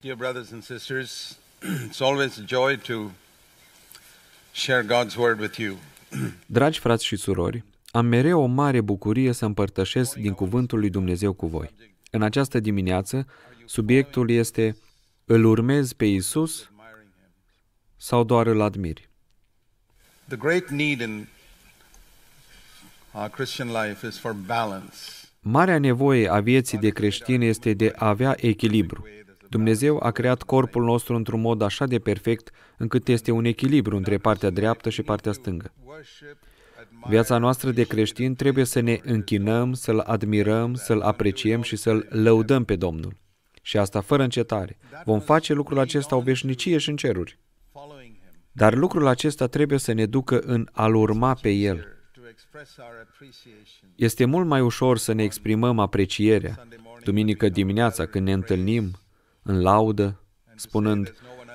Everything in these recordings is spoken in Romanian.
Dear brothers and sisters, it's always a joy to share God's word with you. Dragi frați și surori, am mereu o mare bucurie să împărtășesc din cuvântul lui Dumnezeu cu voi. În această dimineață, subiectul este Îl urmezi pe Isus sau doar îl admiri? The great need in our Christian life is for balance. Marea nevoie a vieții de creștin este de a avea echilibru. Dumnezeu a creat corpul nostru într-un mod așa de perfect încât este un echilibru între partea dreaptă și partea stângă. Viața noastră de creștin trebuie să ne închinăm, să-L admirăm, să-L apreciem și să-L lăudăm pe Domnul. Și asta fără încetare. Vom face lucrul acesta o veșnicie și în ceruri. Dar lucrul acesta trebuie să ne ducă în a-L urma pe El. Este mult mai ușor să ne exprimăm aprecierea. Duminică dimineața, când ne întâlnim, în laudă, spunând,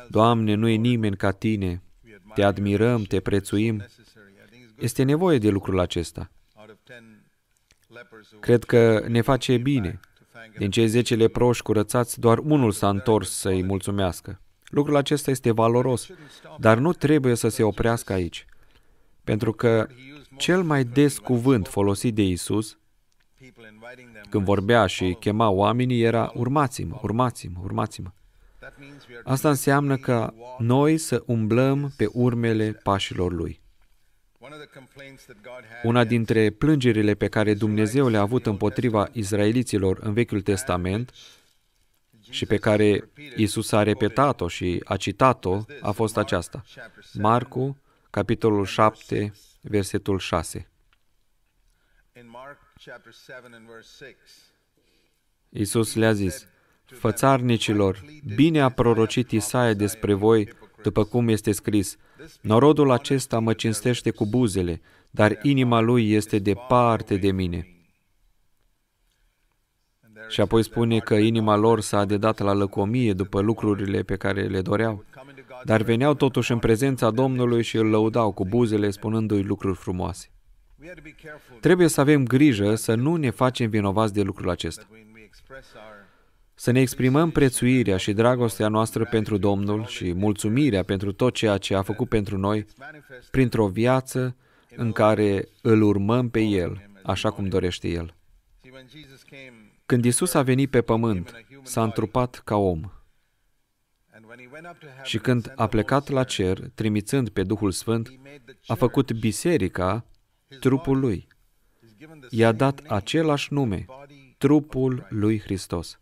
Doamne, nu e nimeni ca Tine, Te admirăm, Te prețuim. Este nevoie de lucrul acesta. Cred că ne face bine. Din cei zece leproși curățați, doar unul s-a întors să-i mulțumească. Lucrul acesta este valoros, dar nu trebuie să se oprească aici. Pentru că cel mai des cuvânt folosit de Isus când vorbea și chema oamenii, era urmați-mă, urmați-mă, urmați-mă. Asta înseamnă că noi să umblăm pe urmele pașilor Lui. Una dintre plângerile pe care Dumnezeu le-a avut împotriva israeliților în Vechiul Testament și pe care Isus a repetat-o și a citat-o a fost aceasta. Marcu, capitolul 7, versetul 6. Iisus le-a zis, Fățarnicilor, bine a prorocit Isaia despre voi, după cum este scris, Norodul acesta mă cinstește cu buzele, dar inima lui este departe de mine. Și apoi spune că inima lor s-a adedat la lăcomie după lucrurile pe care le doreau, dar veneau totuși în prezența Domnului și îl lăudau cu buzele, spunându-i lucruri frumoase. Trebuie să avem grijă să nu ne facem vinovați de lucrul acesta. Să ne exprimăm prețuirea și dragostea noastră pentru Domnul și mulțumirea pentru tot ceea ce a făcut pentru noi printr-o viață în care îl urmăm pe El, așa cum dorește El. Când Isus a venit pe pământ, s-a întrupat ca om. Și când a plecat la cer, trimițând pe Duhul Sfânt, a făcut biserica trupul lui. I-a dat același nume, trupul lui Hristos.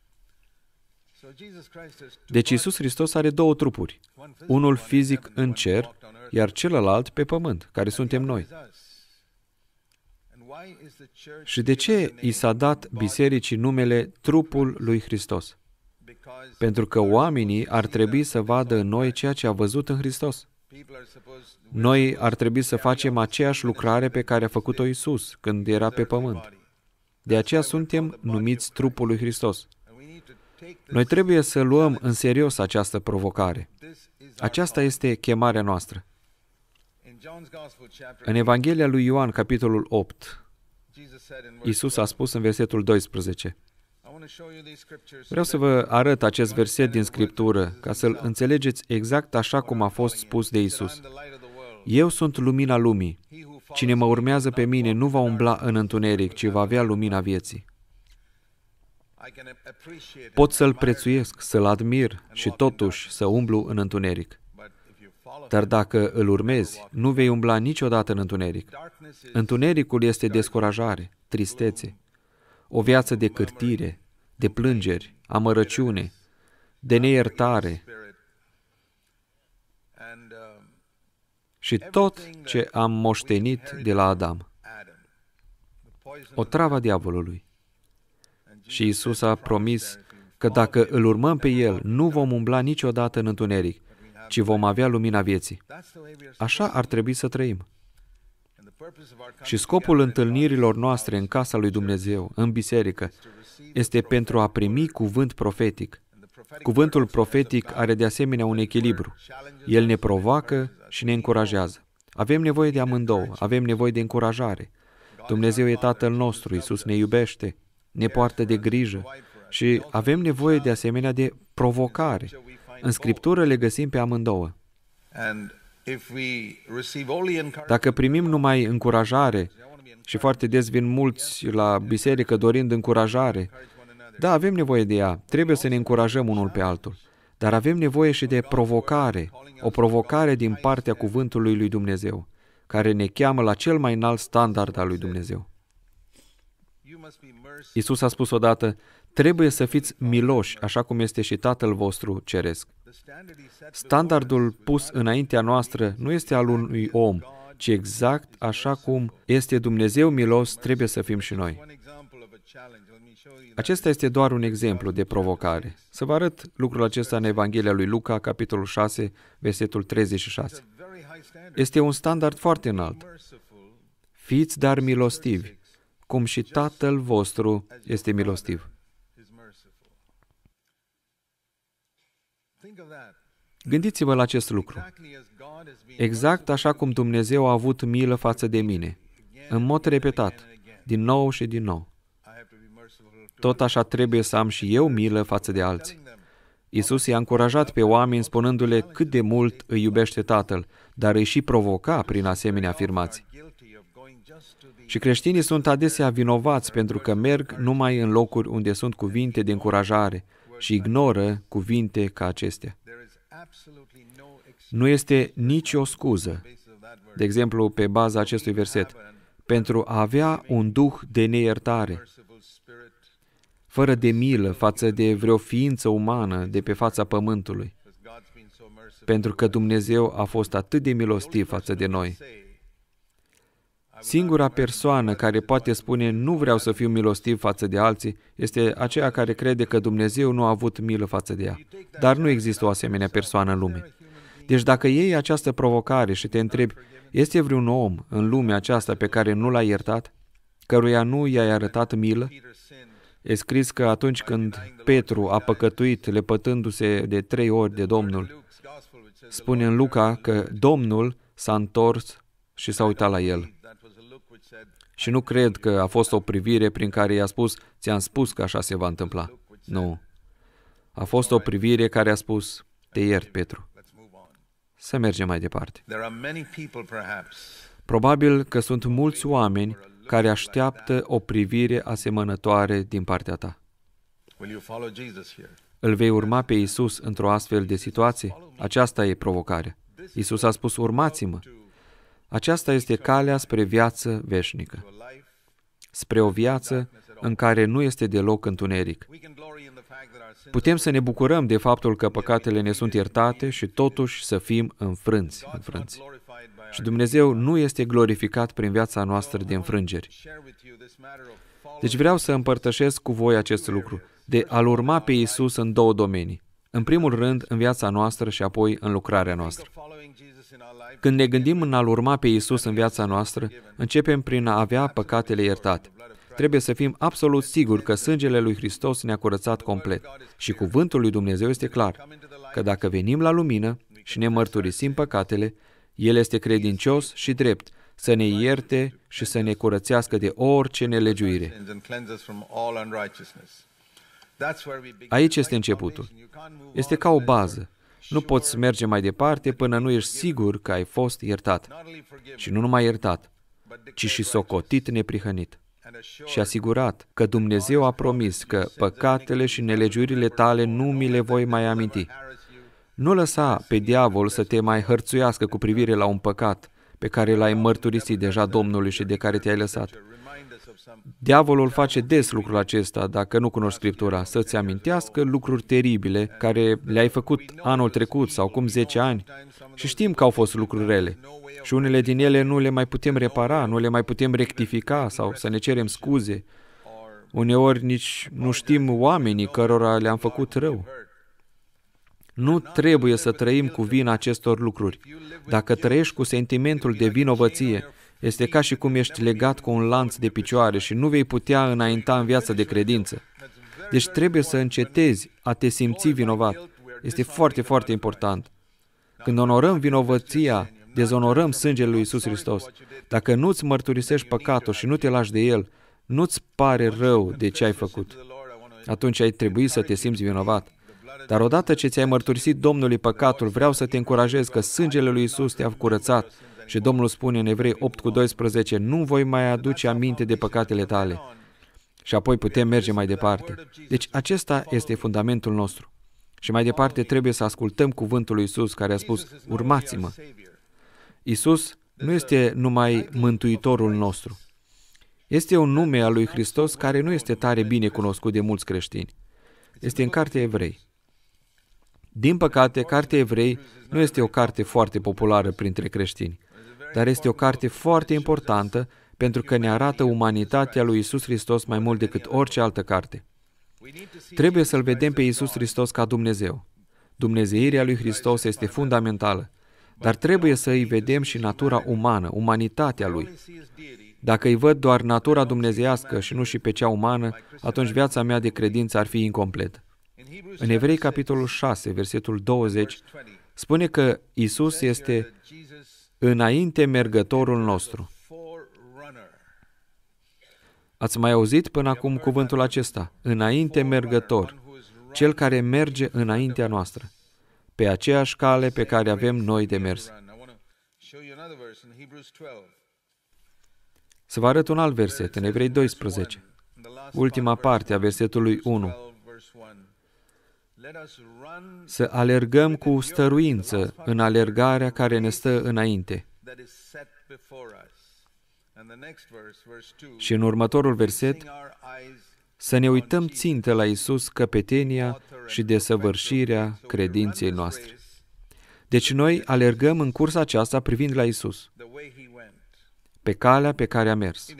Deci Isus Hristos are două trupuri, unul fizic în cer, iar celălalt pe pământ, care suntem noi. Și de ce i s-a dat bisericii numele trupul lui Hristos? Pentru că oamenii ar trebui să vadă în noi ceea ce a văzut în Hristos. Noi ar trebui să facem aceeași lucrare pe care a făcut-o Isus când era pe pământ. De aceea suntem numiți trupul lui Hristos. Noi trebuie să luăm în serios această provocare. Aceasta este chemarea noastră. În Evanghelia lui Ioan, capitolul 8, Isus a spus în versetul 12, Vreau să vă arăt acest verset din Scriptură ca să-l înțelegeți exact așa cum a fost spus de Isus. Eu sunt lumina lumii. Cine mă urmează pe mine nu va umbla în întuneric, ci va avea lumina vieții. Pot să-l prețuiesc, să-l admir și totuși să umblu în întuneric. Dar dacă îl urmezi, nu vei umbla niciodată în întuneric. Întunericul este descurajare, tristețe, o viață de cârtire, de plângeri, amărăciune, de neiertare. Și tot ce am moștenit de la Adam, o travă diavolului. Și Isus a promis că dacă îl urmăm pe El, nu vom umbla niciodată în întuneric, ci vom avea lumina vieții. Așa ar trebui să trăim. Și scopul întâlnirilor noastre în casa lui Dumnezeu, în biserică, este pentru a primi cuvânt profetic. Cuvântul profetic are de asemenea un echilibru. El ne provoacă și ne încurajează. Avem nevoie de amândouă, avem nevoie de încurajare. Dumnezeu e Tatăl nostru, Iisus ne iubește, ne poartă de grijă și avem nevoie de asemenea de provocare. În Scriptură le găsim pe amândouă. Dacă primim numai încurajare, și foarte des vin mulți la biserică dorind încurajare, da, avem nevoie de ea, trebuie să ne încurajăm unul pe altul, dar avem nevoie și de provocare, o provocare din partea cuvântului lui Dumnezeu, care ne cheamă la cel mai înalt standard al lui Dumnezeu. Isus a spus odată, Trebuie să fiți miloși, așa cum este și Tatăl vostru ceresc. Standardul pus înaintea noastră nu este al unui om, ci exact așa cum este Dumnezeu milos, trebuie să fim și noi. Acesta este doar un exemplu de provocare. Să vă arăt lucrul acesta în Evanghelia lui Luca, capitolul 6, versetul 36. Este un standard foarte înalt. Fiți dar milostivi, cum și Tatăl vostru este milostiv merciful. Think of that. Gândiți-vă la acest lucru. Exact așa cum Dumnezeu a avut milă față de mine, în mod repetat, din nou și din nou. Tot așa trebuie să am și eu milă față de alții. Isus i-a încurajat pe oameni spunându-le cât de mult îi iubește Tatăl, dar îi și provoca prin asemenea afirmații. Și creștinii sunt adesea vinovați pentru că merg numai în locuri unde sunt cuvinte de încurajare și ignoră cuvinte ca acestea. Nu este nicio scuză, de exemplu, pe baza acestui verset, pentru a avea un duh de neiertare, fără de milă față de vreo ființă umană de pe fața pământului, pentru că Dumnezeu a fost atât de milostiv față de noi. Singura persoană care poate spune nu vreau să fiu milostiv față de alții este aceea care crede că Dumnezeu nu a avut milă față de ea. Dar nu există o asemenea persoană în lume. Deci dacă iei această provocare și te întrebi, este vreun om în lumea aceasta pe care nu l-ai iertat, căruia nu i-ai arătat milă? E scris că atunci când Petru a păcătuit lepătându-se de trei ori de Domnul, spune în Luca că Domnul s-a întors și s-a uitat la el. Și nu cred că a fost o privire prin care i-a spus, ți-am spus că așa se va întâmpla. Nu. A fost o privire care a spus, te iert, Petru. Să mergem mai departe. Probabil că sunt mulți oameni care așteaptă o privire asemănătoare din partea ta. Îl vei urma pe Isus într-o astfel de situație? Aceasta e provocarea. Isus a spus, urmați-mă. Aceasta este calea spre viață veșnică, spre o viață în care nu este deloc întuneric. Putem să ne bucurăm de faptul că păcatele ne sunt iertate și totuși să fim înfrânți, înfrânți. Și Dumnezeu nu este glorificat prin viața noastră de înfrângeri. Deci vreau să împărtășesc cu voi acest lucru, de a-L urma pe Isus în două domenii. În primul rând, în viața noastră și apoi în lucrarea noastră. Când ne gândim în a-L urma pe Isus în viața noastră, începem prin a avea păcatele iertate. Trebuie să fim absolut siguri că sângele lui Hristos ne-a curățat complet. Și cuvântul lui Dumnezeu este clar, că dacă venim la lumină și ne mărturisim păcatele, El este credincios și drept, să ne ierte și să ne curățească de orice nelegiuire. Aici este începutul. Este ca o bază. Nu poți merge mai departe până nu ești sigur că ai fost iertat. Și nu numai iertat, ci și socotit neprihănit. Și asigurat că Dumnezeu a promis că păcatele și nelegiurile tale nu mi le voi mai aminti. Nu lăsa pe diavol să te mai hărțuiască cu privire la un păcat pe care l-ai mărturisit deja Domnului și de care te-ai lăsat. Diavolul face des lucrul acesta, dacă nu cunoști Scriptura, să-ți amintească lucruri teribile care le-ai făcut anul trecut sau acum 10 ani. Și știm că au fost lucruri rele. Și unele din ele nu le mai putem repara, nu le mai putem rectifica sau să ne cerem scuze. Uneori nici nu știm oamenii cărora le-am făcut rău. Nu trebuie să trăim cu vina acestor lucruri. Dacă trăiești cu sentimentul de vinovăție, este ca și cum ești legat cu un lanț de picioare și nu vei putea înainta în viața de credință. Deci trebuie să încetezi a te simți vinovat. Este foarte, foarte important. Când onorăm vinovăția, dezonorăm sângele lui Isus Hristos. Dacă nu-ți mărturisești păcatul și nu te lași de el, nu-ți pare rău de ce ai făcut. Atunci ai trebui să te simți vinovat. Dar odată ce ți-ai mărturisit Domnului păcatul, vreau să te încurajez că sângele lui Isus te-a curățat și Domnul spune în Evrei 8 cu 12, nu voi mai aduce aminte de păcatele tale. Și apoi putem merge mai departe. Deci acesta este fundamentul nostru. Și mai departe trebuie să ascultăm cuvântul lui Isus care a spus, urmați-mă. Isus nu este numai Mântuitorul nostru. Este un nume al lui Hristos care nu este tare bine cunoscut de mulți creștini. Este în cartea Evrei. Din păcate, cartea Evrei nu este o carte foarte populară printre creștini dar este o carte foarte importantă pentru că ne arată umanitatea lui Isus Hristos mai mult decât orice altă carte. Trebuie să-L vedem pe Isus Hristos ca Dumnezeu. Dumnezeirea lui Hristos este fundamentală, dar trebuie să îi vedem și natura umană, umanitatea lui. Dacă îi văd doar natura dumnezeiască și nu și pe cea umană, atunci viața mea de credință ar fi incompletă. În Evrei, capitolul 6, versetul 20, spune că Isus este înainte mergătorul nostru. Ați mai auzit până acum cuvântul acesta, înainte mergător, cel care merge înaintea noastră, pe aceeași cale pe care avem noi de mers. Să vă arăt un alt verset, în Evrei 12, ultima parte a versetului 1. Să alergăm cu stăruință în alergarea care ne stă înainte. Și în următorul verset, să ne uităm țintă la Isus căpetenia și desăvârșirea credinței noastre. Deci noi alergăm în cursa aceasta privind la Isus, pe calea pe care a mers.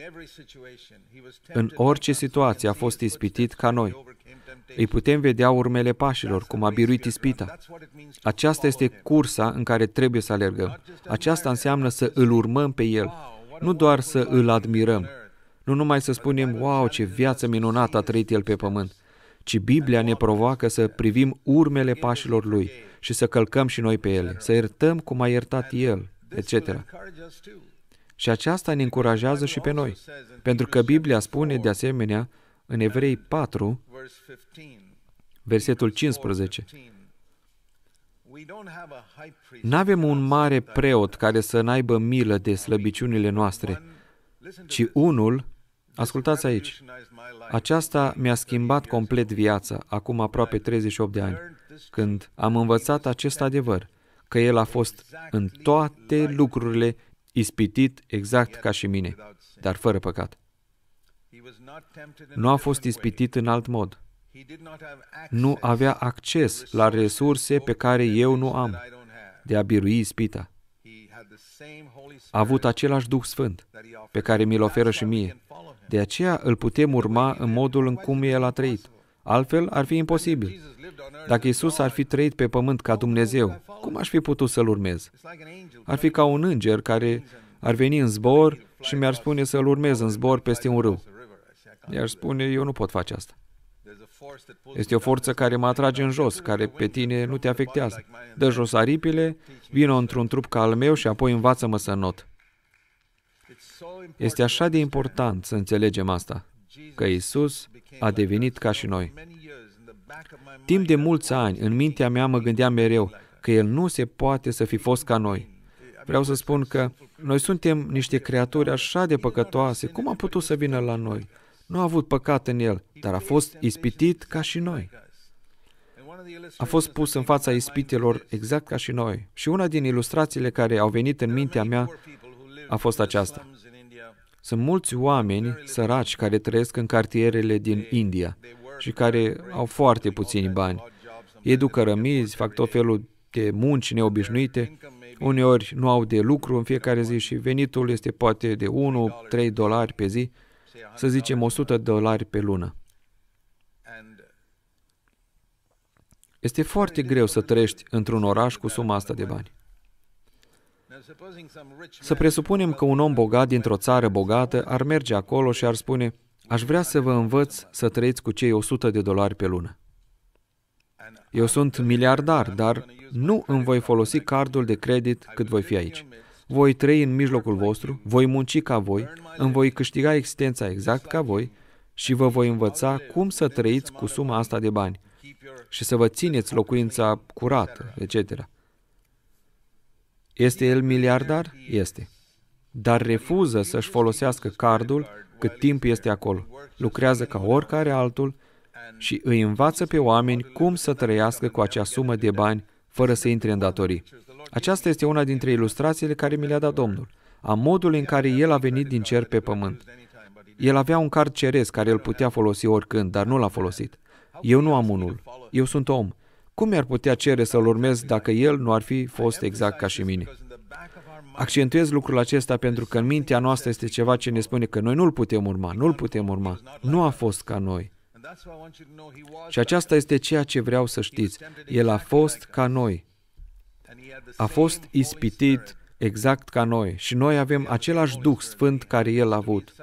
În orice situație a fost ispitit ca noi. Îi putem vedea urmele pașilor, cum a biruit ispita. Aceasta este cursa în care trebuie să alergăm. Aceasta înseamnă să îl urmăm pe el, nu doar să îl admirăm, nu numai să spunem, wow, ce viață minunată a trăit el pe pământ, ci Biblia ne provoacă să privim urmele pașilor lui și să călcăm și noi pe ele, să iertăm cum a iertat el, etc. Și aceasta ne încurajează și pe noi, pentru că Biblia spune, de asemenea, în Evrei 4, versetul 15. Nu avem un mare preot care să n-aibă milă de slăbiciunile noastre, ci unul, ascultați aici, aceasta mi-a schimbat complet viața, acum aproape 38 de ani, când am învățat acest adevăr, că el a fost în toate lucrurile ispitit exact ca și mine, dar fără păcat. Nu a fost ispitit în alt mod. Nu avea acces la resurse pe care eu nu am de a birui ispita. A avut același Duh Sfânt pe care mi-l oferă și mie. De aceea îl putem urma în modul în cum el a trăit. Altfel ar fi imposibil. Dacă Isus ar fi trăit pe pământ ca Dumnezeu, cum aș fi putut să-L urmez? Ar fi ca un înger care ar veni în zbor și mi-ar spune să-L urmez în zbor peste un râu iar spune, eu nu pot face asta. Este o forță care mă atrage în jos, care pe tine nu te afectează. Dă jos aripile, vină într-un trup ca al meu și apoi învață-mă să not. Este așa de important să înțelegem asta, că Isus a devenit ca și noi. Timp de mulți ani, în mintea mea mă gândeam mereu că El nu se poate să fi fost ca noi. Vreau să spun că noi suntem niște creaturi așa de păcătoase. Cum a putut să vină la noi? Nu a avut păcat în el, dar a fost ispitit ca și noi. A fost pus în fața ispitelor exact ca și noi. Și una din ilustrațiile care au venit în mintea mea a fost aceasta. Sunt mulți oameni săraci care trăiesc în cartierele din India și care au foarte puțini bani. Ei duc rămizi, fac tot felul de munci neobișnuite, uneori nu au de lucru în fiecare zi și venitul este poate de 1-3 dolari pe zi să zicem 100 de dolari pe lună. Este foarte greu să trăiești într-un oraș cu suma asta de bani. Să presupunem că un om bogat dintr-o țară bogată ar merge acolo și ar spune, aș vrea să vă învăț să trăiți cu cei 100 de dolari pe lună. Eu sunt miliardar, dar nu îmi voi folosi cardul de credit cât voi fi aici. Voi trăi în mijlocul vostru, voi munci ca voi, îmi voi câștiga existența exact ca voi și vă voi învăța cum să trăiți cu suma asta de bani și să vă țineți locuința curată, etc. Este el miliardar? Este. Dar refuză să-și folosească cardul cât timp este acolo. Lucrează ca oricare altul și îi învață pe oameni cum să trăiască cu acea sumă de bani fără să intre în datorii. Aceasta este una dintre ilustrațiile care mi le-a dat Domnul, a modului în care El a venit din cer pe pământ. El avea un card ceresc care îl putea folosi oricând, dar nu l-a folosit. Eu nu am unul. Eu sunt om. Cum mi-ar putea cere să-l urmez dacă el nu ar fi fost exact ca și mine? Accentuez lucrul acesta pentru că în mintea noastră este ceva ce ne spune că noi nu-l putem urma, nu-l putem urma. Nu a fost ca noi. Și aceasta este ceea ce vreau să știți. El a fost ca noi. A fost ispitit exact ca noi și noi avem același Duh Sfânt care El a avut.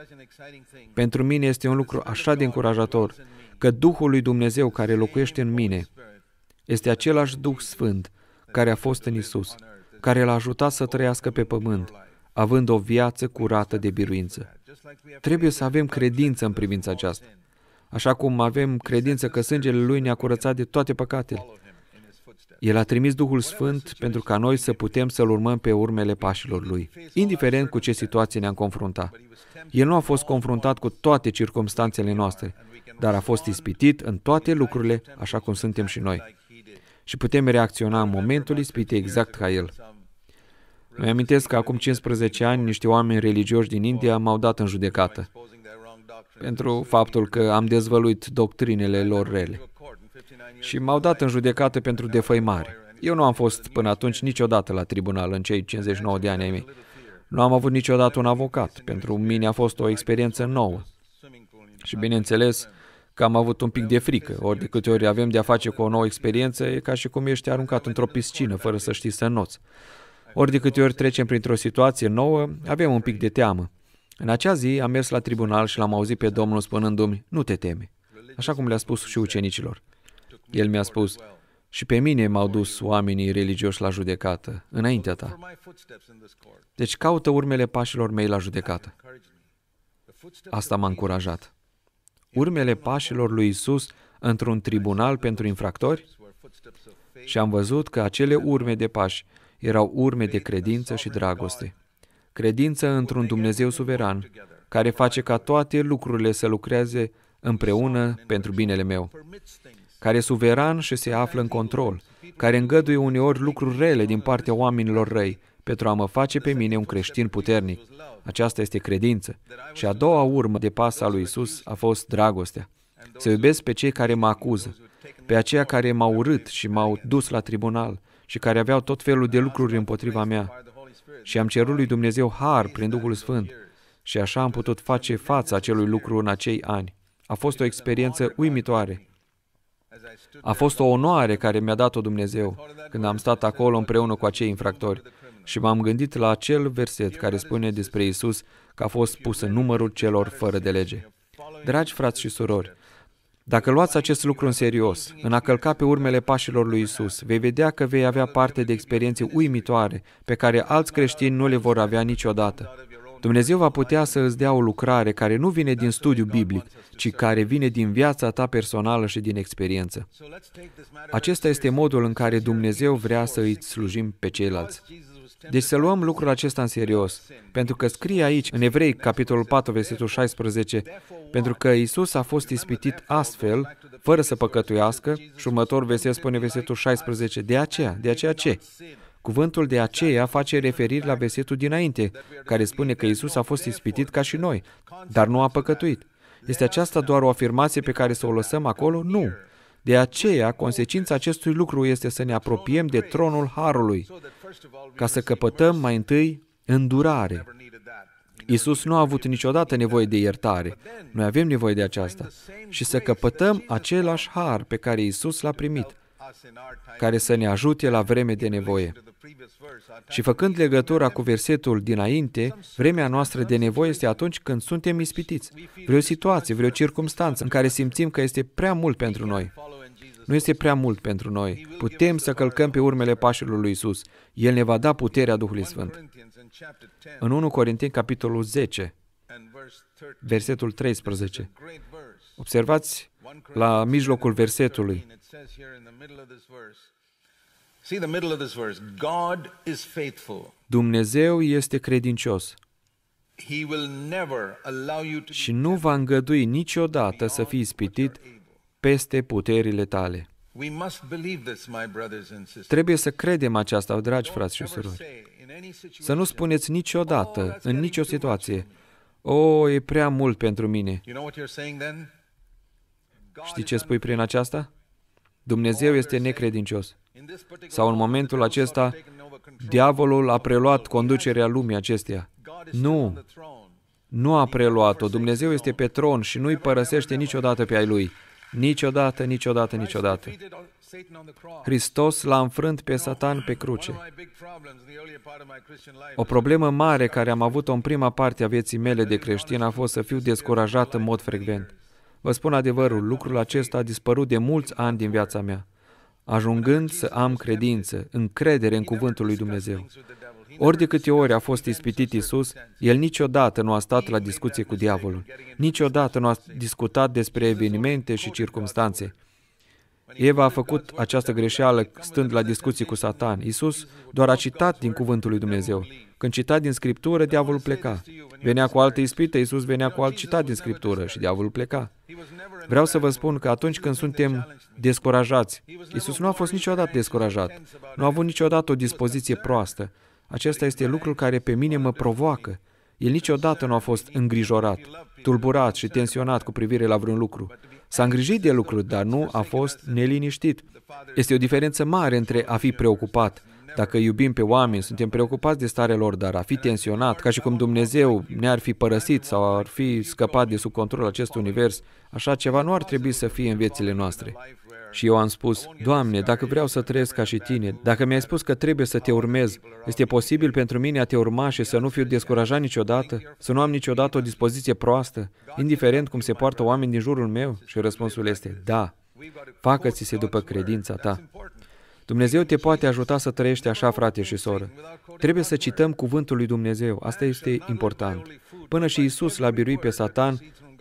Pentru mine este un lucru așa de încurajator că Duhul lui Dumnezeu care locuiește în mine este același Duh Sfânt care a fost în Isus, care l-a ajutat să trăiască pe pământ, având o viață curată de biruință. Trebuie să avem credință în privința aceasta așa cum avem credință că sângele Lui ne-a curățat de toate păcatele. El a trimis Duhul Sfânt pentru ca noi să putem să-L urmăm pe urmele pașilor Lui, indiferent cu ce situație ne-am confruntat. El nu a fost confruntat cu toate circumstanțele noastre, dar a fost ispitit în toate lucrurile, așa cum suntem și noi. Și putem reacționa în momentul ispite exact ca El. Mă amintesc că acum 15 ani niște oameni religioși din India m-au dat în judecată pentru faptul că am dezvăluit doctrinele lor rele și m-au dat în judecată pentru defăimare. Eu nu am fost până atunci niciodată la tribunal în cei 59 de ani ai mei. Nu am avut niciodată un avocat. Pentru mine a fost o experiență nouă. Și bineînțeles că am avut un pic de frică. Ori de câte ori avem de a face cu o nouă experiență, e ca și cum ești aruncat într-o piscină fără să știi să noți. Ori de câte ori trecem printr-o situație nouă, avem un pic de teamă. În acea zi am mers la tribunal și l-am auzit pe Domnul spunându-mi, nu te teme, așa cum le-a spus și ucenicilor. El mi-a spus, și pe mine m-au dus oamenii religioși la judecată, înaintea ta. Deci caută urmele pașilor mei la judecată. Asta m-a încurajat. Urmele pașilor lui Isus într-un tribunal pentru infractori? Și am văzut că acele urme de pași erau urme de credință și dragoste credință într-un Dumnezeu suveran, care face ca toate lucrurile să lucreze împreună pentru binele meu, care e suveran și se află în control, care îngăduie uneori lucruri rele din partea oamenilor răi pentru a mă face pe mine un creștin puternic. Aceasta este credință. Și a doua urmă de pas al lui Isus a fost dragostea. Să iubesc pe cei care mă acuză, pe aceia care m-au urât și m-au dus la tribunal și care aveau tot felul de lucruri împotriva mea și am cerut lui Dumnezeu har prin Duhul Sfânt și așa am putut face față acelui lucru în acei ani. A fost o experiență uimitoare. A fost o onoare care mi-a dat-o Dumnezeu când am stat acolo împreună cu acei infractori și m-am gândit la acel verset care spune despre Isus că a fost pus în numărul celor fără de lege. Dragi frați și surori, dacă luați acest lucru în serios, în a călca pe urmele pașilor lui Isus, vei vedea că vei avea parte de experiențe uimitoare pe care alți creștini nu le vor avea niciodată. Dumnezeu va putea să îți dea o lucrare care nu vine din studiu biblic, ci care vine din viața ta personală și din experiență. Acesta este modul în care Dumnezeu vrea să îi slujim pe ceilalți. Deci să luăm lucrul acesta în serios, pentru că scrie aici, în Evrei, capitolul 4, versetul 16, pentru că Isus a fost ispitit astfel, fără să păcătuiască, și următor verset spune versetul 16, de aceea, de aceea ce? Cuvântul de aceea face referire la versetul dinainte, care spune că Isus a fost ispitit ca și noi, dar nu a păcătuit. Este aceasta doar o afirmație pe care să o lăsăm acolo? Nu. De aceea, consecința acestui lucru este să ne apropiem de tronul Harului, ca să căpătăm mai întâi îndurare. Isus nu a avut niciodată nevoie de iertare. Noi avem nevoie de aceasta. Și să căpătăm același har pe care Isus l-a primit, care să ne ajute la vreme de nevoie. Și făcând legătura cu versetul dinainte, vremea noastră de nevoie este atunci când suntem ispitiți. Vreo situație, vreo circunstanță în care simțim că este prea mult pentru noi. Nu este prea mult pentru noi. Putem să călcăm pe urmele pașilor lui Isus. El ne va da puterea Duhului Sfânt. În 1 Corinteni, capitolul 10, versetul 13. Observați la mijlocul versetului. Dumnezeu este credincios și nu va îngădui niciodată să fii ispitit peste puterile tale. Trebuie să credem aceasta, dragi frați și surori. Să nu spuneți niciodată, oh, în nicio situație, o, oh, e prea mult pentru mine. Știi ce spui prin aceasta? Dumnezeu este necredincios. Sau în momentul acesta, diavolul a preluat conducerea lumii acesteia. Nu! Nu a preluat-o. Dumnezeu este pe tron și nu îi părăsește niciodată pe ai lui. Niciodată, niciodată, niciodată. Hristos l-a înfrânt pe Satan pe cruce. O problemă mare care am avut-o în prima parte a vieții mele de creștin a fost să fiu descurajat în mod frecvent. Vă spun adevărul, lucrul acesta a dispărut de mulți ani din viața mea, ajungând să am credință, încredere în cuvântul lui Dumnezeu. Ori de câte ori a fost ispitit Isus, el niciodată nu a stat la discuție cu diavolul. Niciodată nu a discutat despre evenimente și circumstanțe. Eva a făcut această greșeală stând la discuții cu Satan. Isus doar a citat din cuvântul lui Dumnezeu. Când cita din Scriptură, diavolul pleca. Venea cu alte ispită, Isus venea cu alt citat din Scriptură și diavolul pleca. Vreau să vă spun că atunci când suntem descurajați, Isus nu a fost niciodată descurajat. Nu a avut niciodată o dispoziție proastă. Acesta este lucrul care pe mine mă provoacă. El niciodată nu a fost îngrijorat, tulburat și tensionat cu privire la vreun lucru. S-a îngrijit de lucru, dar nu a fost neliniștit. Este o diferență mare între a fi preocupat. Dacă iubim pe oameni, suntem preocupați de starea lor, dar a fi tensionat, ca și cum Dumnezeu ne-ar fi părăsit sau ar fi scăpat de sub control acest univers, așa ceva nu ar trebui să fie în viețile noastre. Și eu am spus, Doamne, dacă vreau să trăiesc ca și tine, dacă mi-ai spus că trebuie să te urmez, este posibil pentru mine a te urma și să nu fiu descurajat niciodată, să nu am niciodată o dispoziție proastă, indiferent cum se poartă oameni din jurul meu? Și răspunsul este, da, facă-ți-se după credința ta. Dumnezeu te poate ajuta să trăiești așa, frate și soră. Trebuie să cităm cuvântul lui Dumnezeu. Asta este important. Până și Isus l-a biruit pe Satan,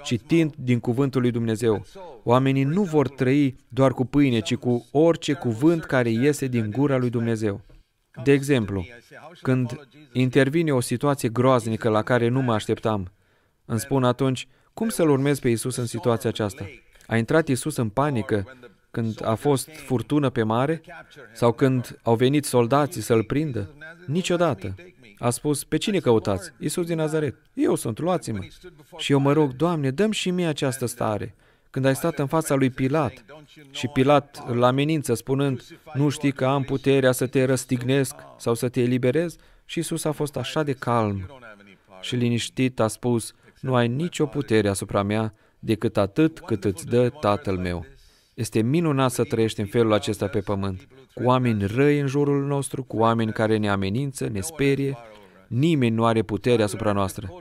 citind din cuvântul lui Dumnezeu. Oamenii nu vor trăi doar cu pâine, ci cu orice cuvânt care iese din gura lui Dumnezeu. De exemplu, când intervine o situație groaznică la care nu mă așteptam, îmi spun atunci, cum să-L urmez pe Isus în situația aceasta? A intrat Isus în panică când a fost furtună pe mare? Sau când au venit soldații să-L prindă? Niciodată. A spus, pe cine căutați? Iisus din Nazaret. Eu sunt, luați-mă. Și eu mă rog, Doamne, dăm și mie această stare. Când ai stat în fața lui Pilat și Pilat îl amenință spunând, nu știi că am puterea să te răstignesc sau să te eliberez? Și Iisus a fost așa de calm și liniștit a spus, nu ai nicio putere asupra mea decât atât cât îți dă Tatăl meu. Este minunat să trăiești în felul acesta pe pământ cu oameni răi în jurul nostru, cu oameni care ne amenință, ne sperie. Nimeni nu are putere asupra noastră.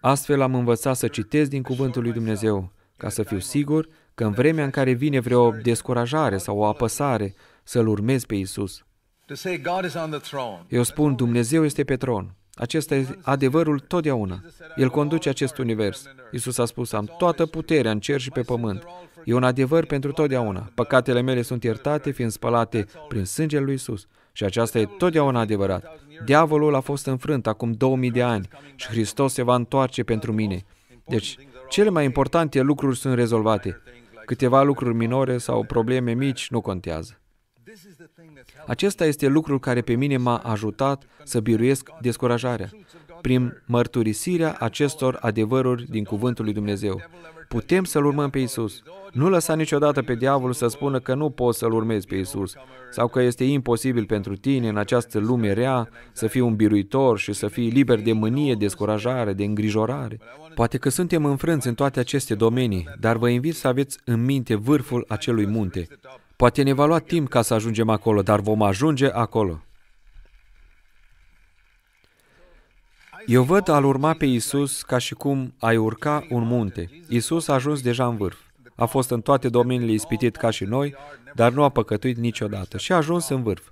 Astfel am învățat să citesc din Cuvântul lui Dumnezeu, ca să fiu sigur că în vremea în care vine vreo descurajare sau o apăsare, să-L urmez pe Isus. Eu spun, Dumnezeu este pe tron. Acesta este adevărul totdeauna. El conduce acest univers. Isus a spus, am toată puterea în cer și pe pământ. E un adevăr pentru totdeauna. Păcatele mele sunt iertate, fiind spălate prin sângele lui Isus. Și aceasta e totdeauna adevărat. Diavolul a fost înfrânt acum 2000 de ani și Hristos se va întoarce pentru mine. Deci, cele mai importante lucruri sunt rezolvate. Câteva lucruri minore sau probleme mici nu contează. Acesta este lucrul care pe mine m-a ajutat să biruiesc descurajarea, prin mărturisirea acestor adevăruri din Cuvântul lui Dumnezeu. Putem să-L urmăm pe Isus. Nu lăsa niciodată pe diavol să spună că nu poți să-L urmezi pe Isus sau că este imposibil pentru tine în această lume rea să fii un biruitor și să fii liber de mânie, descurajare, de îngrijorare. Poate că suntem înfrânți în toate aceste domenii, dar vă invit să aveți în minte vârful acelui munte. Poate ne va lua timp ca să ajungem acolo, dar vom ajunge acolo. Eu văd al urma pe Isus ca și cum ai urca un munte. Isus a ajuns deja în vârf. A fost în toate domeniile ispitit ca și noi, dar nu a păcătuit niciodată și a ajuns în vârf.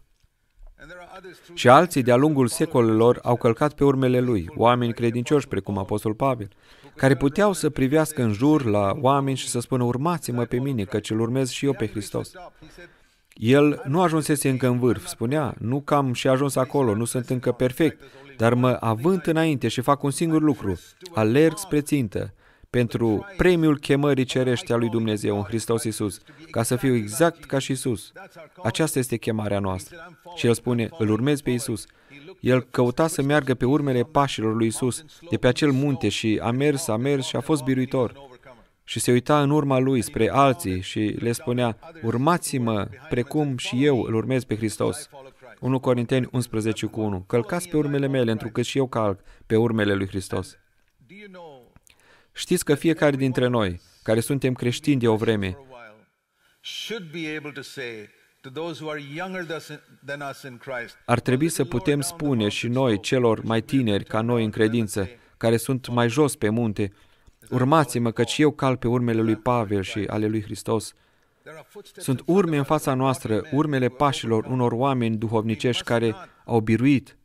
Și alții de-a lungul secolelor au călcat pe urmele lui, oameni credincioși precum Apostol Pavel, care puteau să privească în jur la oameni și să spună, urmați-mă pe mine, căci îl urmez și eu pe Hristos. El nu ajunsese încă în vârf, spunea, nu cam și ajuns acolo, nu sunt încă perfect, dar mă avânt înainte și fac un singur lucru, alerg spre țintă, pentru premiul chemării cerești a lui Dumnezeu în Hristos Iisus, ca să fiu exact ca și Iisus. Aceasta este chemarea noastră. Și el spune, îl urmez pe Iisus. El căuta să meargă pe urmele pașilor lui Iisus, de pe acel munte și a mers, a mers și a fost biruitor și se uita în urma lui spre alții și le spunea, urmați-mă precum și eu îl urmez pe Hristos. 1 Corinteni 11 cu 1. Călcați pe urmele mele, pentru că și eu calc pe urmele lui Hristos. Știți că fiecare dintre noi, care suntem creștini de o vreme, ar trebui să putem spune și noi celor mai tineri ca noi în credință, care sunt mai jos pe munte, Urmați-mă, căci eu cal pe urmele lui Pavel și ale lui Hristos. Sunt urme în fața noastră, urmele pașilor unor oameni duhovnicești care au biruit.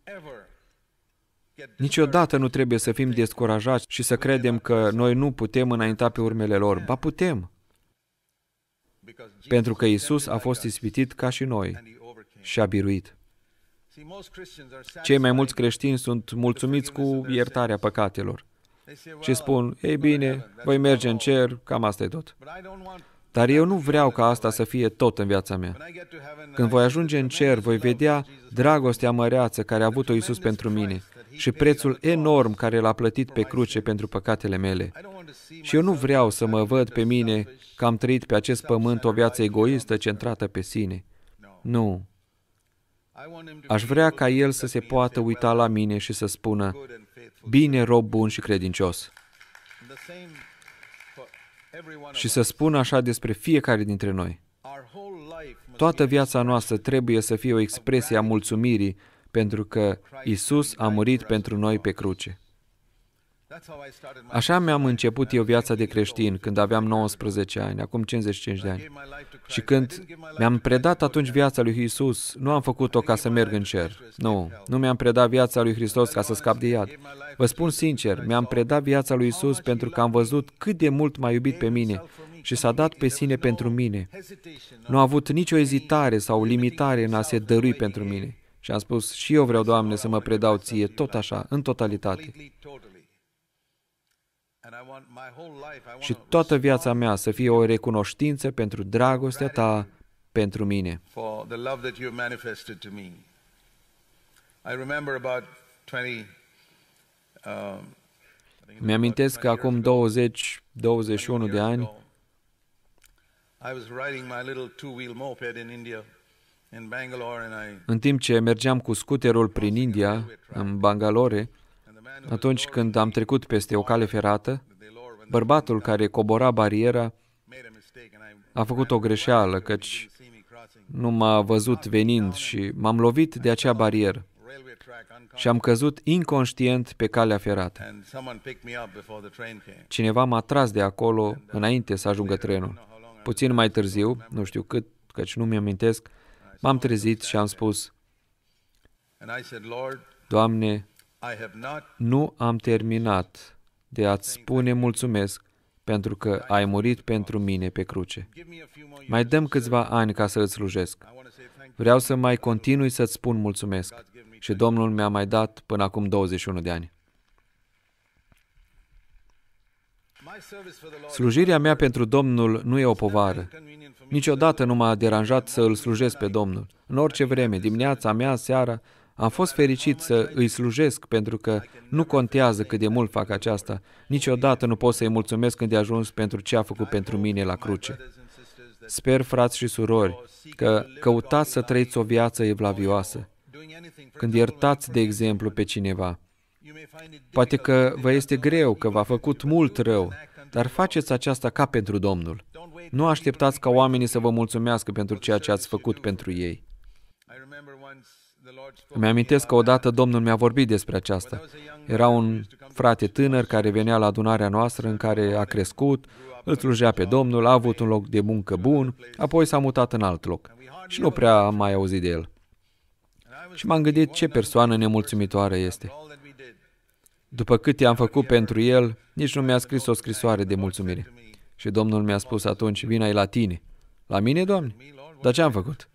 Niciodată nu trebuie să fim descurajați și să credem că noi nu putem înainta pe urmele lor. Ba putem! Pentru că Isus a fost ispitit ca și noi și a biruit. Cei mai mulți creștini sunt mulțumiți cu iertarea păcatelor și spun, ei bine, voi merge în cer, cam asta e tot. Dar eu nu vreau ca asta să fie tot în viața mea. Când voi ajunge în cer, voi vedea dragostea măreață care a avut-o Iisus pentru mine și prețul enorm care l-a plătit pe cruce pentru păcatele mele. Și eu nu vreau să mă văd pe mine că am trăit pe acest pământ o viață egoistă centrată pe sine. Nu. Aș vrea ca El să se poată uita la mine și să spună, Bine, rob bun și credincios. Și să spun așa despre fiecare dintre noi. Toată viața noastră trebuie să fie o expresie a mulțumirii pentru că Isus a murit pentru noi pe cruce. Așa mi-am început eu viața de creștin când aveam 19 ani, acum 55 de ani. Și când mi-am predat atunci viața lui Isus, nu am făcut-o ca să merg în cer. Nu, nu mi-am predat viața lui Hristos ca să scap de iad. Vă spun sincer, mi-am predat viața lui Isus pentru că am văzut cât de mult m-a iubit pe mine și s-a dat pe sine pentru mine. Nu a avut nicio ezitare sau limitare în a se dărui pentru mine. Și am spus, și eu vreau, Doamne, să mă predau ție tot așa, în totalitate și toată viața mea să fie o recunoștință pentru dragostea ta pentru mine. Um, Mi-amintesc că acum 20, 21 de ani în timp ce mergeam cu scuterul prin India, în Bangalore, atunci când am trecut peste o cale ferată, bărbatul care cobora bariera a făcut o greșeală, căci nu m-a văzut venind și m-am lovit de acea barieră și am căzut inconștient pe calea ferată. Cineva m-a tras de acolo înainte să ajungă trenul. Puțin mai târziu, nu știu cât, căci nu mi-amintesc, m-am trezit și am spus, Doamne, nu am terminat de a-ți spune mulțumesc pentru că ai murit pentru mine pe cruce. Mai dăm câțiva ani ca să îți slujesc. Vreau să mai continui să-ți spun mulțumesc. Și Domnul mi-a mai dat până acum 21 de ani. Slujirea mea pentru Domnul nu e o povară. Niciodată nu m-a deranjat să îl slujesc pe Domnul. În orice vreme, dimineața, mea, seara, am fost fericit să îi slujesc pentru că nu contează cât de mult fac aceasta. Niciodată nu pot să-i mulțumesc când e ajuns pentru ce a făcut pentru mine la cruce. Sper, frați și surori, că căutați să trăiți o viață evlavioasă. Când iertați, de exemplu, pe cineva. Poate că vă este greu, că v-a făcut mult rău, dar faceți aceasta ca pentru Domnul. Nu așteptați ca oamenii să vă mulțumească pentru ceea ce ați făcut pentru ei. Îmi amintesc că odată Domnul mi-a vorbit despre aceasta. Era un frate tânăr care venea la adunarea noastră în care a crescut, îl slujea pe Domnul, a avut un loc de muncă bun, apoi s-a mutat în alt loc și nu prea am mai auzit de el. Și m-am gândit ce persoană nemulțumitoare este. După cât i am făcut pentru el, nici nu mi-a scris o scrisoare de mulțumire. Și Domnul mi-a spus atunci, vina e la tine. La mine, Doamne? Dar ce am făcut?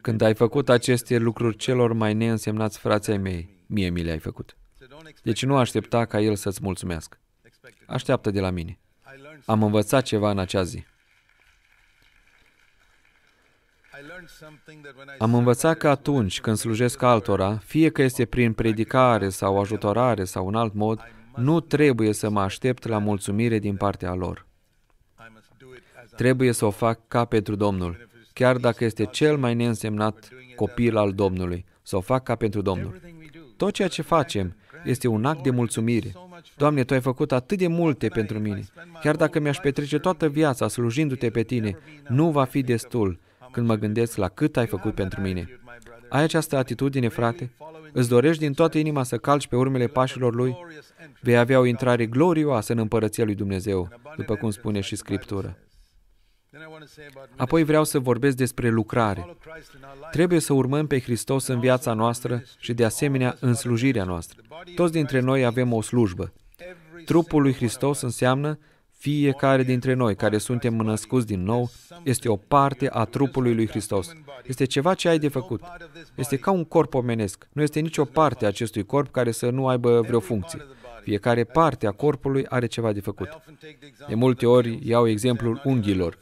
Când ai făcut aceste lucruri celor mai neînsemnați frații mei, mie mi le-ai făcut. Deci nu aștepta ca el să-ți mulțumească. Așteaptă de la mine. Am învățat ceva în acea zi. Am învățat că atunci când slujesc altora, fie că este prin predicare sau ajutorare sau un alt mod, nu trebuie să mă aștept la mulțumire din partea lor. Trebuie să o fac ca pentru Domnul chiar dacă este cel mai neînsemnat copil al Domnului, să o fac ca pentru Domnul. Tot ceea ce facem este un act de mulțumire. Doamne, Tu ai făcut atât de multe pentru mine. Chiar dacă mi-aș petrece toată viața slujindu-Te pe Tine, nu va fi destul când mă gândesc la cât ai făcut pentru mine. Ai această atitudine, frate? Îți dorești din toată inima să calci pe urmele pașilor Lui? Vei avea o intrare glorioasă în împărăția Lui Dumnezeu, după cum spune și Scriptura. Apoi vreau să vorbesc despre lucrare. Trebuie să urmăm pe Hristos în viața noastră și de asemenea în slujirea noastră. Toți dintre noi avem o slujbă. Trupul lui Hristos înseamnă fiecare dintre noi care suntem născuți din nou este o parte a trupului lui Hristos. Este ceva ce ai de făcut. Este ca un corp omenesc. Nu este nicio parte a acestui corp care să nu aibă vreo funcție. Fiecare parte a corpului are ceva de făcut. De multe ori iau exemplul unghiilor.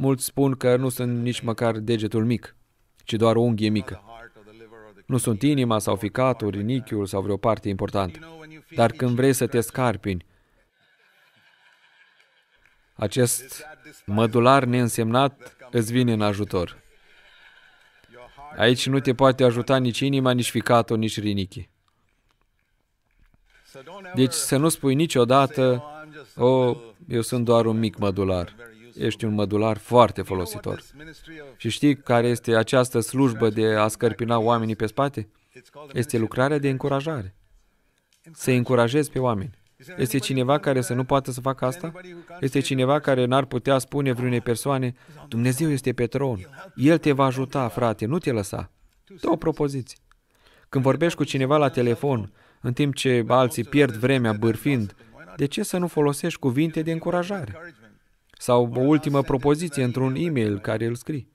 Mulți spun că nu sunt nici măcar degetul mic, ci doar o unghie mică. Nu sunt inima sau ficatul, rinichiul sau vreo parte importantă. Dar când vrei să te scarpini, acest mădular neînsemnat îți vine în ajutor. Aici nu te poate ajuta nici inima, nici ficatul, nici rinichii. Deci să nu spui niciodată, o, oh, eu sunt doar un mic mădular ești un mădular foarte folositor. Și știi care este această slujbă de a scărpina oamenii pe spate? Este lucrarea de încurajare. Să încurajezi pe oameni. Este cineva care să nu poată să facă asta? Este cineva care n-ar putea spune vreunei persoane, Dumnezeu este pe tron, El te va ajuta, frate, nu te lăsa. Două propoziții. Când vorbești cu cineva la telefon, în timp ce alții pierd vremea bârfind, de ce să nu folosești cuvinte de încurajare? Sau o ultimă propoziție într-un e-mail care îl scrii.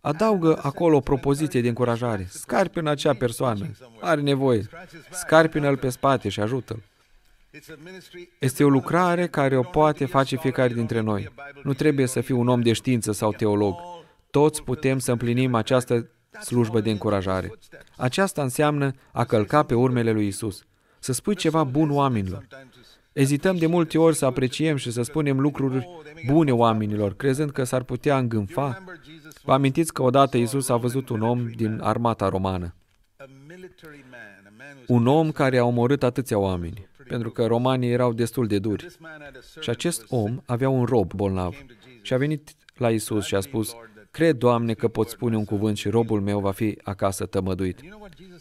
Adaugă acolo o propoziție de încurajare. Scarpină acea persoană. Are nevoie. Scarpină-l pe spate și ajută-l. Este o lucrare care o poate face fiecare dintre noi. Nu trebuie să fii un om de știință sau teolog. Toți putem să împlinim această slujbă de încurajare. Aceasta înseamnă a călca pe urmele lui Isus. Să spui ceva bun oamenilor. Ezităm de multe ori să apreciem și să spunem lucruri bune oamenilor, crezând că s-ar putea îngânfa. Vă amintiți că odată Isus a văzut un om din armata romană. Un om care a omorât atâția oameni, pentru că romanii erau destul de duri. Și acest om avea un rob bolnav și a venit la Isus și a spus, Cred, Doamne, că pot spune un cuvânt și robul meu va fi acasă tămăduit.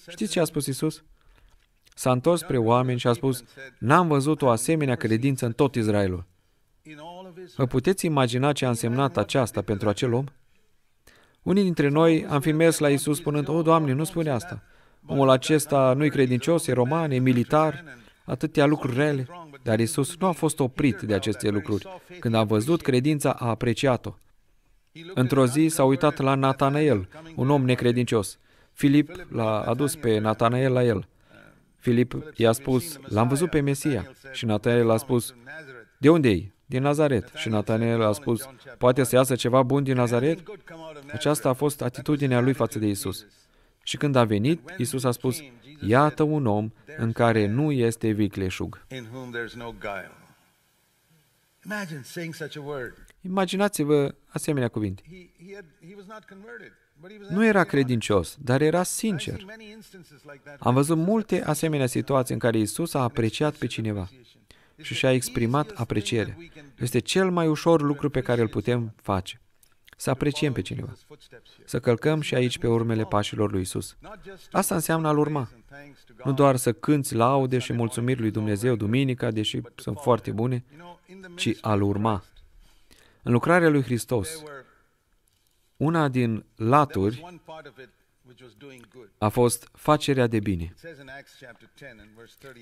Știți ce a spus Isus? s-a întors spre oameni și a spus, N-am văzut o asemenea credință în tot Israelul. Vă puteți imagina ce a însemnat aceasta pentru acel om? Unii dintre noi am fi mers la Isus spunând, O, Doamne, nu spune asta. Omul acesta nu-i credincios, e roman, e militar, atâtea lucruri rele. Dar Isus nu a fost oprit de aceste lucruri. Când a văzut credința, a apreciat-o. Într-o zi s-a uitat la Natanael, un om necredincios. Filip l-a adus pe Natanael la el. Filip i-a spus, l-am văzut pe Mesia. Și Nataniel a spus, de unde e? Din Nazaret. Și Nataniel a spus, poate să iasă ceva bun din Nazaret? Aceasta a fost atitudinea lui față de Isus. Și când a venit, Isus a spus, iată un om în care nu este vicleșug. Imaginați-vă asemenea cuvinte. Nu era credincios, dar era sincer. Am văzut multe asemenea situații în care Isus a apreciat pe cineva și și-a exprimat apreciere. Este cel mai ușor lucru pe care îl putem face. Să apreciem pe cineva. Să călcăm și aici pe urmele pașilor lui Isus. Asta înseamnă al urma. Nu doar să cânți laude și mulțumiri lui Dumnezeu duminica, deși sunt foarte bune, ci al urma. În lucrarea lui Hristos una din laturi a fost facerea de bine.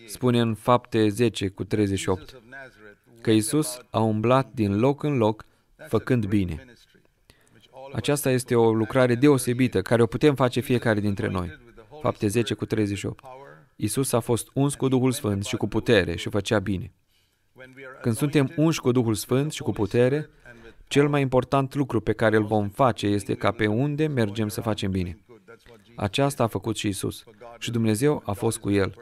Spune în fapte 10 cu 38 că Isus a umblat din loc în loc făcând bine. Aceasta este o lucrare deosebită care o putem face fiecare dintre noi. Fapte 10 cu 38. Isus a fost uns cu Duhul Sfânt și cu putere și făcea bine. Când suntem unși cu Duhul Sfânt și cu putere, cel mai important lucru pe care îl vom face este ca pe unde mergem să facem bine. Aceasta a făcut și Isus. Și Dumnezeu a fost cu el.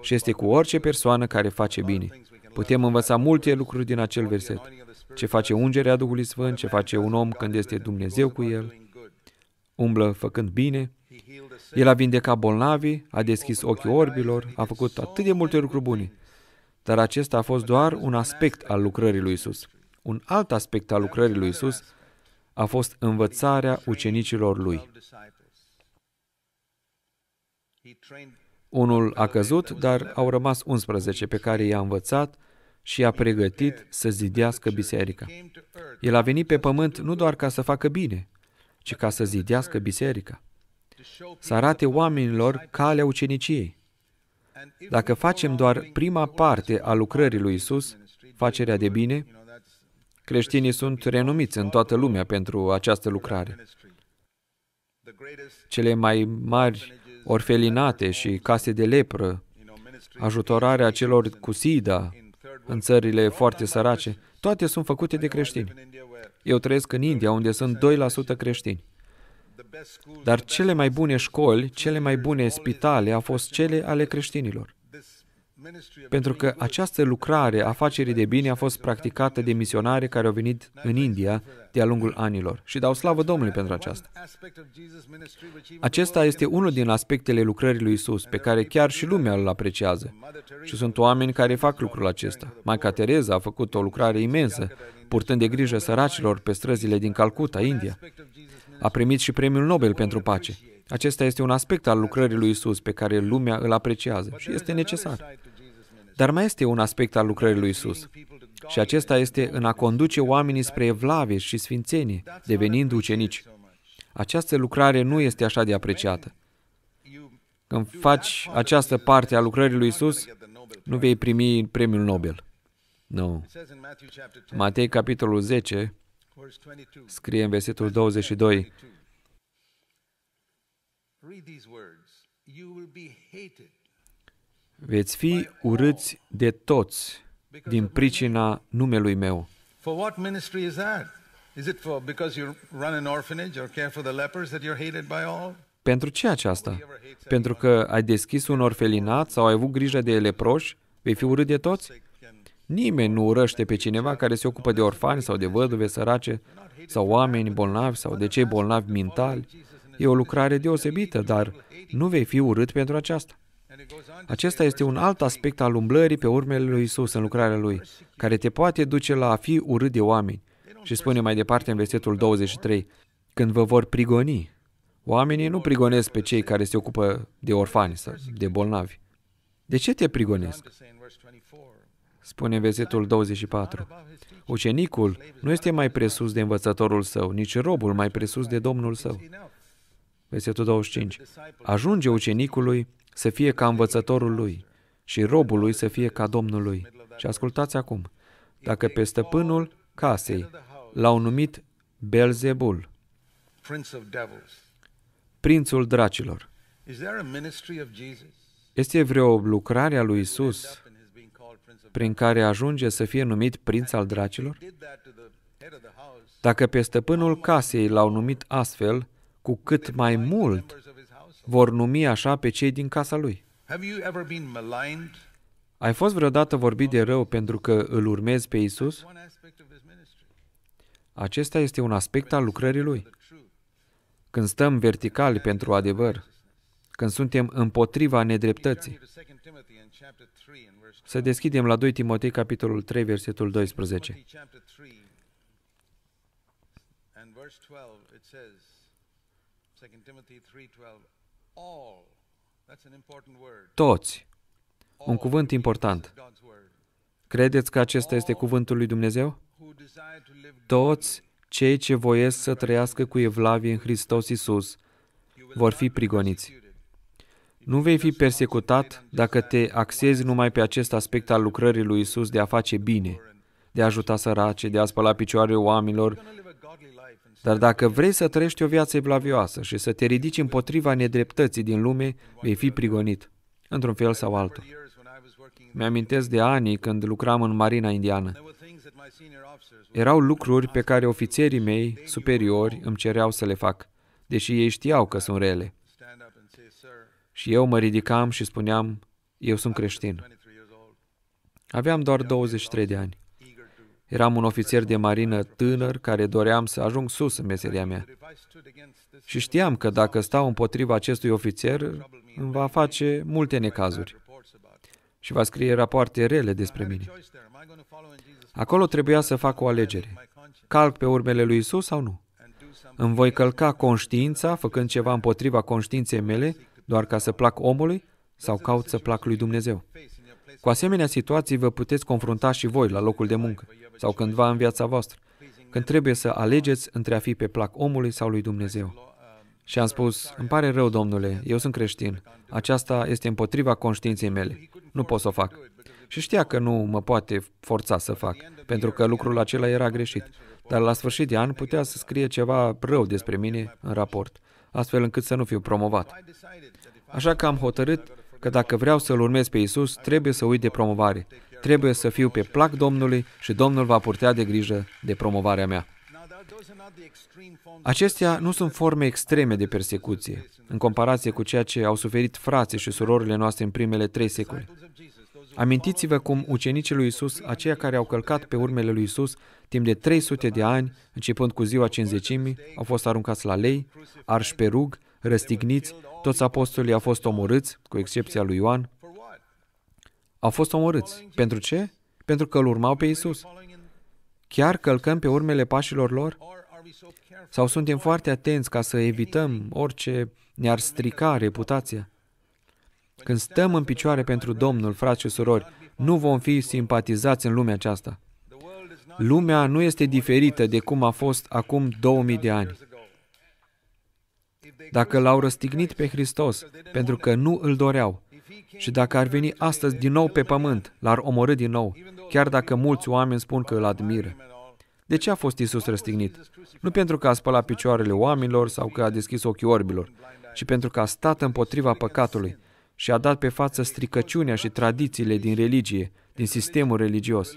Și este cu orice persoană care face bine. Putem învăța multe lucruri din acel verset. Ce face ungerea Duhului Sfânt, ce face un om când este Dumnezeu cu el, umblă făcând bine, el a vindecat bolnavii, a deschis ochii orbilor, a făcut atât de multe lucruri bune. Dar acesta a fost doar un aspect al lucrării lui Isus. Un alt aspect al lucrării lui Isus a fost învățarea ucenicilor lui. Unul a căzut, dar au rămas 11 pe care i-a învățat și i-a pregătit să zidească biserica. El a venit pe pământ nu doar ca să facă bine, ci ca să zidească biserica, să arate oamenilor calea uceniciei. Dacă facem doar prima parte a lucrării lui Isus, facerea de bine, Creștinii sunt renumiți în toată lumea pentru această lucrare. Cele mai mari orfelinate și case de lepră, ajutorarea celor cu sida în țările foarte sărace, toate sunt făcute de creștini. Eu trăiesc în India, unde sunt 2% creștini. Dar cele mai bune școli, cele mai bune spitale au fost cele ale creștinilor pentru că această lucrare a afacerii de bine a fost practicată de misionari care au venit în India de-a lungul anilor și dau slavă Domnului pentru aceasta. Acesta este unul din aspectele lucrării lui Isus, pe care chiar și lumea îl apreciază. Și sunt oameni care fac lucrul acesta. Maica Tereza a făcut o lucrare imensă, purtând de grijă săracilor pe străzile din Calcuta, India. A primit și premiul Nobel pentru pace. Acesta este un aspect al lucrării lui Isus pe care lumea îl apreciază și este necesar. Dar mai este un aspect al lucrării lui Isus. Și acesta este în a conduce oamenii spre evlavie și sfințenie, devenind ucenici. Această lucrare nu este așa de apreciată. Când faci această parte a lucrării lui Isus, nu vei primi premiul Nobel. Nu. Matei, capitolul 10, scrie în versetul 22, Veți fi urâți de toți din pricina numelui meu. Pentru ce aceasta? Pentru că ai deschis un orfelinat sau ai avut grijă de leproși? Vei fi urât de toți? Nimeni nu urăște pe cineva care se ocupă de orfani sau de văduve sărace sau oameni bolnavi sau de cei bolnavi mentali. E o lucrare deosebită, dar nu vei fi urât pentru aceasta. Acesta este un alt aspect al umblării pe urmele lui Isus în lucrarea lui, care te poate duce la a fi urât de oameni. Și spune mai departe în versetul 23, când vă vor prigoni. Oamenii nu prigonesc pe cei care se ocupă de orfani sau de bolnavi. De ce te prigonesc? Spune în versetul 24. Ucenicul nu este mai presus de învățătorul său, nici robul mai presus de domnul său. Versetul 25. Ajunge ucenicului să fie ca învățătorul lui și robul lui să fie ca domnul lui. Și ascultați acum, dacă pe stăpânul casei l-au numit Belzebul, prințul dracilor, este vreo lucrare a lui Isus prin care ajunge să fie numit prinț al dracilor? Dacă pe stăpânul casei l-au numit astfel, cu cât mai mult vor numi așa pe cei din casa lui. Ai fost vreodată vorbit de rău pentru că îl urmezi pe Isus? Acesta este un aspect al lucrării lui. Când stăm verticali pentru adevăr, când suntem împotriva nedreptății. Să deschidem la 2 Timotei, capitolul 3, versetul 12. Toți. Un cuvânt important. Credeți că acesta este cuvântul lui Dumnezeu? Toți cei ce voiesc să trăiască cu evlavie în Hristos Isus vor fi prigoniți. Nu vei fi persecutat dacă te axezi numai pe acest aspect al lucrării lui Isus de a face bine, de a ajuta sărace, de a spăla picioare oamenilor, dar dacă vrei să trăiești o viață evlavioasă și să te ridici împotriva nedreptății din lume, vei fi prigonit, într-un fel sau altul. Mi-amintesc de ani când lucram în Marina Indiană. Erau lucruri pe care ofițerii mei superiori îmi cereau să le fac, deși ei știau că sunt rele. Și eu mă ridicam și spuneam, eu sunt creștin. Aveam doar 23 de ani. Eram un ofițer de marină tânăr care doream să ajung sus în meseria mea. Și știam că dacă stau împotriva acestui ofițer, îmi va face multe necazuri și va scrie rapoarte rele despre mine. Acolo trebuia să fac o alegere. Calc pe urmele lui Isus sau nu? Îmi voi călca conștiința, făcând ceva împotriva conștiinței mele, doar ca să plac omului, sau caut să plac lui Dumnezeu? Cu asemenea situații vă puteți confrunta și voi la locul de muncă sau cândva în viața voastră, când trebuie să alegeți între a fi pe plac omului sau lui Dumnezeu. Și am spus, îmi pare rău, domnule, eu sunt creștin. Aceasta este împotriva conștiinței mele. Nu pot să o fac. Și știa că nu mă poate forța să fac, pentru că lucrul acela era greșit. Dar la sfârșit de an putea să scrie ceva rău despre mine în raport, astfel încât să nu fiu promovat. Așa că am hotărât că dacă vreau să-L urmez pe Isus, trebuie să uit de promovare. Trebuie să fiu pe plac Domnului și Domnul va purtea de grijă de promovarea mea. Acestea nu sunt forme extreme de persecuție, în comparație cu ceea ce au suferit frații și surorile noastre în primele trei secole. Amintiți-vă cum ucenicii lui Isus, aceia care au călcat pe urmele lui Isus, timp de 300 de ani, începând cu ziua cinzecimii, au fost aruncați la lei, arși pe rug, răstigniți, toți apostolii au fost omorâți, cu excepția lui Ioan. Au fost omorâți. Pentru ce? Pentru că îl urmau pe Isus. Chiar călcăm pe urmele pașilor lor? Sau suntem foarte atenți ca să evităm orice ne-ar strica reputația? Când stăm în picioare pentru Domnul, frați și surori, nu vom fi simpatizați în lumea aceasta. Lumea nu este diferită de cum a fost acum 2000 de ani dacă l-au răstignit pe Hristos pentru că nu îl doreau și dacă ar veni astăzi din nou pe pământ, l-ar omorâ din nou, chiar dacă mulți oameni spun că îl admiră. De ce a fost Isus răstignit? Nu pentru că a spălat picioarele oamenilor sau că a deschis ochii orbilor, ci pentru că a stat împotriva păcatului și a dat pe față stricăciunea și tradițiile din religie, din sistemul religios.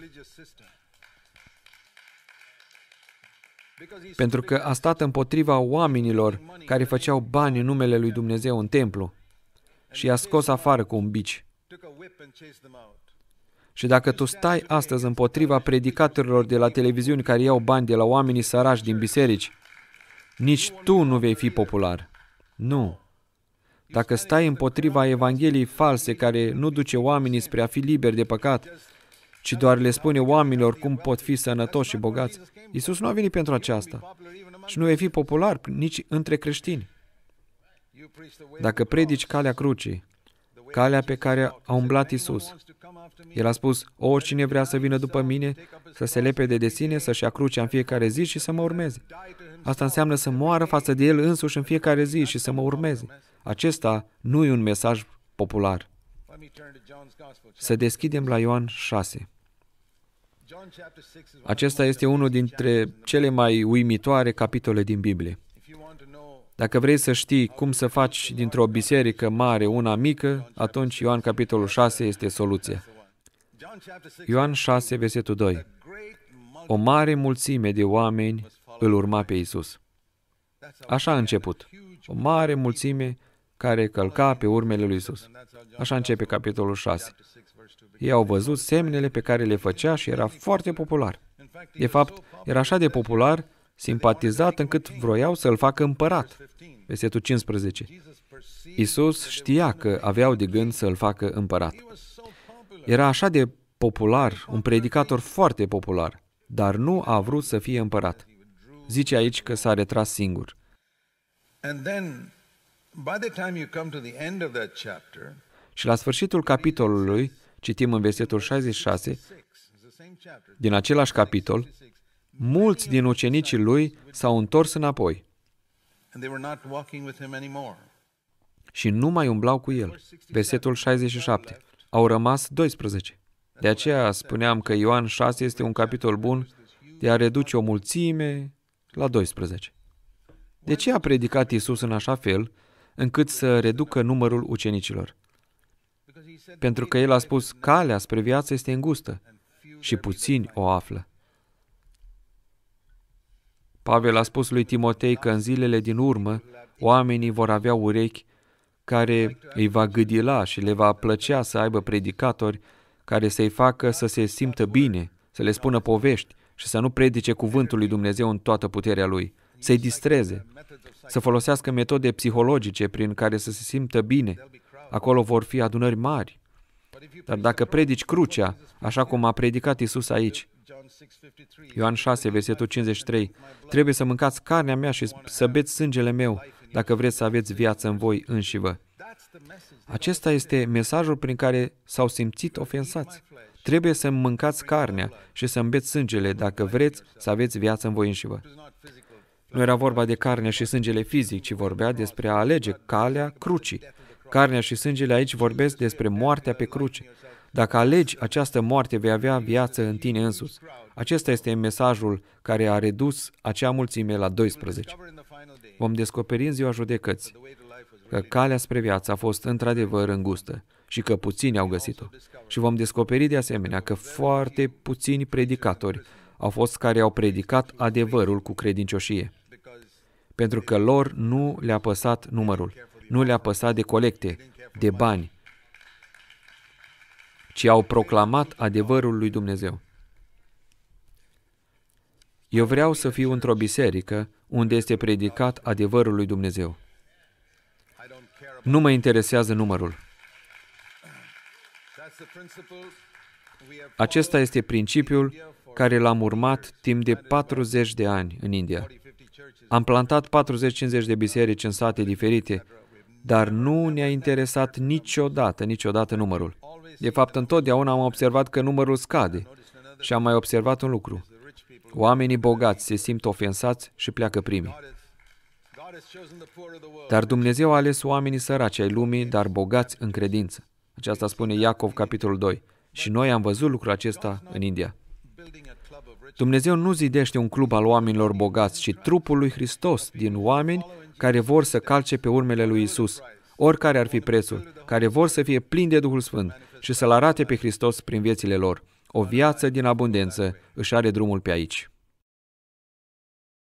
pentru că a stat împotriva oamenilor care făceau bani în numele lui Dumnezeu în templu și i-a scos afară cu un bici. Și dacă tu stai astăzi împotriva predicatorilor de la televiziuni care iau bani de la oamenii sărași din biserici, nici tu nu vei fi popular. Nu. Dacă stai împotriva Evangheliei false care nu duce oamenii spre a fi liberi de păcat, ci doar le spune oamenilor cum pot fi sănătoși și bogați. Isus nu a venit pentru aceasta și nu e fi popular nici între creștini. Dacă predici calea crucii, calea pe care a umblat Isus. El a spus, oricine vrea să vină după mine, să se lepede de sine, să-și ia crucea în fiecare zi și să mă urmeze. Asta înseamnă să moară față de el însuși în fiecare zi și să mă urmeze. Acesta nu e un mesaj popular. Să deschidem la Ioan 6. Acesta este unul dintre cele mai uimitoare capitole din Biblie. Dacă vrei să știi cum să faci dintr-o biserică mare una mică, atunci Ioan capitolul 6 este soluția. Ioan 6, versetul 2. O mare mulțime de oameni îl urma pe Isus. Așa a început. O mare mulțime care călca pe urmele lui Isus. Așa începe capitolul 6. Ei au văzut semnele pe care le făcea și era foarte popular. De fapt, era așa de popular, simpatizat, încât vroiau să-l facă împărat. Versetul 15. Isus știa că aveau de gând să-l facă împărat. Era așa de popular, un predicator foarte popular, dar nu a vrut să fie împărat. Zice aici că s-a retras singur și la sfârșitul capitolului, citim în versetul 66, din același capitol, mulți din ucenicii lui s-au întors înapoi și nu mai umblau cu el. Versetul 67. Au rămas 12. De aceea spuneam că Ioan 6 este un capitol bun de a reduce o mulțime la 12. De ce a predicat Isus în așa fel încât să reducă numărul ucenicilor. Pentru că el a spus, calea spre viață este îngustă și puțini o află. Pavel a spus lui Timotei că în zilele din urmă oamenii vor avea urechi care îi va gâdila și le va plăcea să aibă predicatori care să-i facă să se simtă bine, să le spună povești și să nu predice cuvântul lui Dumnezeu în toată puterea lui să-i distreze, să folosească metode psihologice prin care să se simtă bine. Acolo vor fi adunări mari. Dar dacă predici crucea, așa cum a predicat Isus aici, Ioan 6, versetul 53, trebuie să mâncați carnea mea și să beți sângele meu, dacă vreți să aveți viață în voi înșivă. Acesta este mesajul prin care s-au simțit ofensați. Trebuie să mâncați carnea și să îmbeți sângele dacă vreți să aveți viață în voi înșivă. Nu era vorba de carnea și sângele fizic, ci vorbea despre a alege calea crucii. Carnea și sângele aici vorbesc despre moartea pe cruce. Dacă alegi această moarte, vei avea viață în tine însuți. Acesta este mesajul care a redus acea mulțime la 12. Vom descoperi în ziua judecății că calea spre viață a fost într-adevăr îngustă și că puțini au găsit-o. Și vom descoperi de asemenea că foarte puțini predicatori au fost care au predicat adevărul cu credincioșie pentru că lor nu le-a păsat numărul, nu le-a păsat de colecte, de bani, ci au proclamat adevărul lui Dumnezeu. Eu vreau să fiu într-o biserică unde este predicat adevărul lui Dumnezeu. Nu mă interesează numărul. Acesta este principiul care l-am urmat timp de 40 de ani în India. Am plantat 40-50 de biserici în sate diferite, dar nu ne-a interesat niciodată, niciodată numărul. De fapt, întotdeauna am observat că numărul scade și am mai observat un lucru. Oamenii bogați se simt ofensați și pleacă primii. Dar Dumnezeu a ales oamenii săraci ai lumii, dar bogați în credință. Aceasta spune Iacov, capitolul 2. Și noi am văzut lucrul acesta în India. Dumnezeu nu zidește un club al oamenilor bogați, ci trupul lui Hristos din oameni care vor să calce pe urmele lui Isus, oricare ar fi prețul, care vor să fie plini de Duhul Sfânt și să-L arate pe Hristos prin viețile lor. O viață din abundență își are drumul pe aici.